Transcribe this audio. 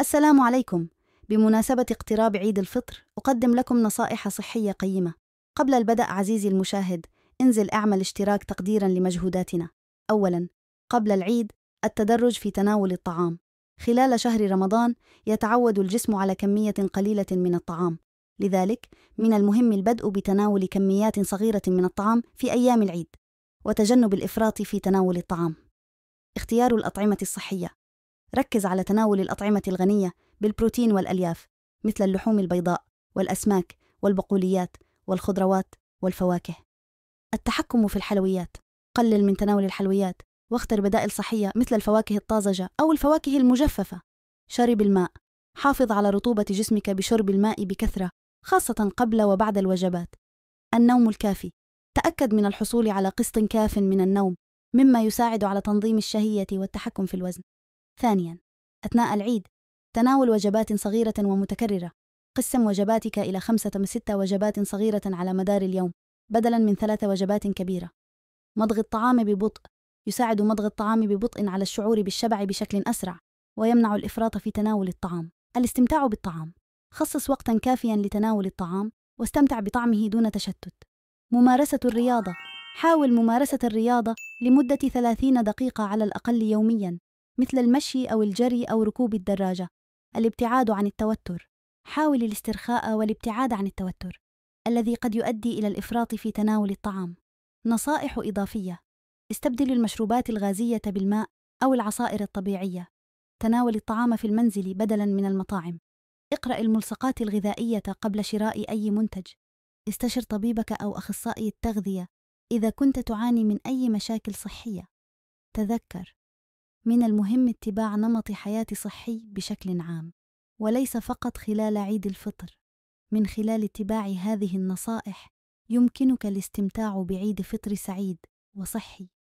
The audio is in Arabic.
السلام عليكم بمناسبة اقتراب عيد الفطر أقدم لكم نصائح صحية قيمة قبل البدء عزيزي المشاهد انزل اعمل اشتراك تقديرا لمجهوداتنا أولا قبل العيد التدرج في تناول الطعام خلال شهر رمضان يتعود الجسم على كمية قليلة من الطعام لذلك من المهم البدء بتناول كميات صغيرة من الطعام في أيام العيد وتجنب الإفراط في تناول الطعام اختيار الأطعمة الصحية ركز على تناول الأطعمة الغنية بالبروتين والألياف مثل اللحوم البيضاء والأسماك والبقوليات والخضروات والفواكه. التحكم في الحلويات قلل من تناول الحلويات واختر بدائل صحية مثل الفواكه الطازجة أو الفواكه المجففة. شرب الماء حافظ على رطوبة جسمك بشرب الماء بكثرة خاصة قبل وبعد الوجبات. النوم الكافي تأكد من الحصول على قسط كاف من النوم مما يساعد على تنظيم الشهية والتحكم في الوزن. ثانيا أثناء العيد تناول وجبات صغيرة ومتكررة قسم وجباتك إلى خمسة ستة وجبات صغيرة على مدار اليوم بدلا من ثلاث وجبات كبيرة مضغ الطعام ببطء يساعد مضغ الطعام ببطء على الشعور بالشبع بشكل أسرع ويمنع الإفراط في تناول الطعام الاستمتاع بالطعام خصص وقتا كافيا لتناول الطعام واستمتع بطعمه دون تشتت ممارسة الرياضة حاول ممارسة الرياضة لمدة 30 دقيقة على الأقل يوميا مثل المشي أو الجري أو ركوب الدراجة الابتعاد عن التوتر حاول الاسترخاء والابتعاد عن التوتر الذي قد يؤدي إلى الإفراط في تناول الطعام نصائح إضافية استبدل المشروبات الغازية بالماء أو العصائر الطبيعية تناول الطعام في المنزل بدلاً من المطاعم اقرأ الملصقات الغذائية قبل شراء أي منتج استشر طبيبك أو أخصائي التغذية إذا كنت تعاني من أي مشاكل صحية تذكر من المهم اتباع نمط حياة صحي بشكل عام وليس فقط خلال عيد الفطر من خلال اتباع هذه النصائح يمكنك الاستمتاع بعيد فطر سعيد وصحي